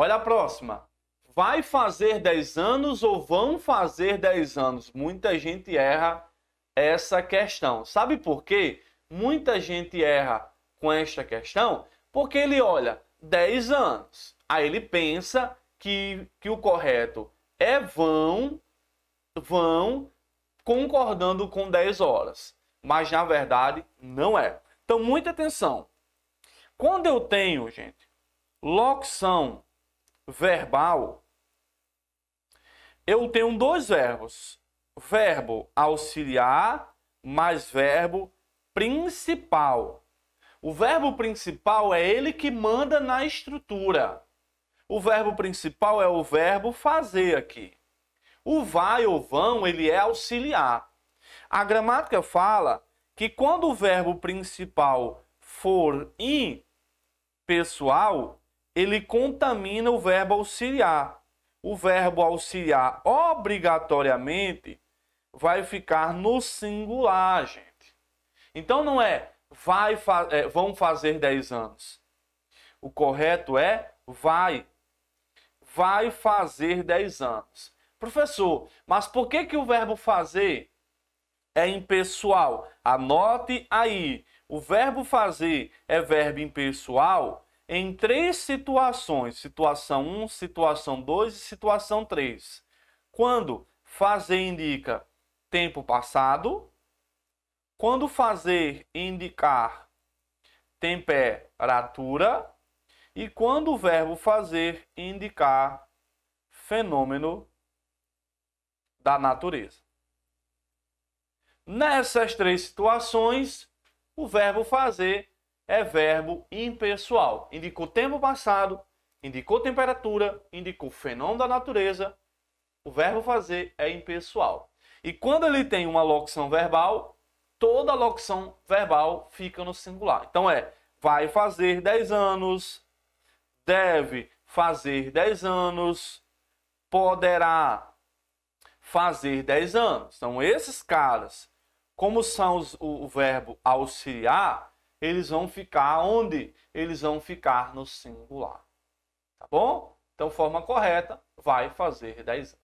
Olha a próxima. Vai fazer 10 anos ou vão fazer 10 anos? Muita gente erra essa questão. Sabe por quê? Muita gente erra com esta questão porque ele olha 10 anos. Aí ele pensa que, que o correto é vão, vão concordando com 10 horas. Mas na verdade não é. Então muita atenção. Quando eu tenho, gente, locução verbal, eu tenho dois verbos: verbo auxiliar mais verbo principal. O verbo principal é ele que manda na estrutura. O verbo principal é o verbo fazer aqui. O vai ou vão, ele é auxiliar. A gramática fala que quando o verbo principal for impessoal, ele contamina o verbo auxiliar. O verbo auxiliar obrigatoriamente vai ficar no singular, gente. Então não é, vai fa é, vão fazer 10 anos. O correto é vai. Vai fazer 10 anos. Professor, mas por que, que o verbo fazer é impessoal? Anote aí. O verbo fazer é verbo impessoal em três situações: situação 1, situação 2 e situação 3. Quando fazer indica tempo passado, quando fazer indicar temperatura e quando o verbo fazer indicar fenômeno da natureza. Nessas três situações, o verbo fazer é verbo impessoal. Indicou tempo passado, indicou temperatura, indicou fenômeno da natureza. O verbo fazer é impessoal. E quando ele tem uma locução verbal, toda locução verbal fica no singular. Então é vai fazer 10 anos, deve fazer 10 anos, poderá fazer 10 anos. Então esses caras, como são os, o, o verbo auxiliar, eles vão ficar onde? Eles vão ficar no singular. Tá bom? Então, forma correta vai fazer 10 anos.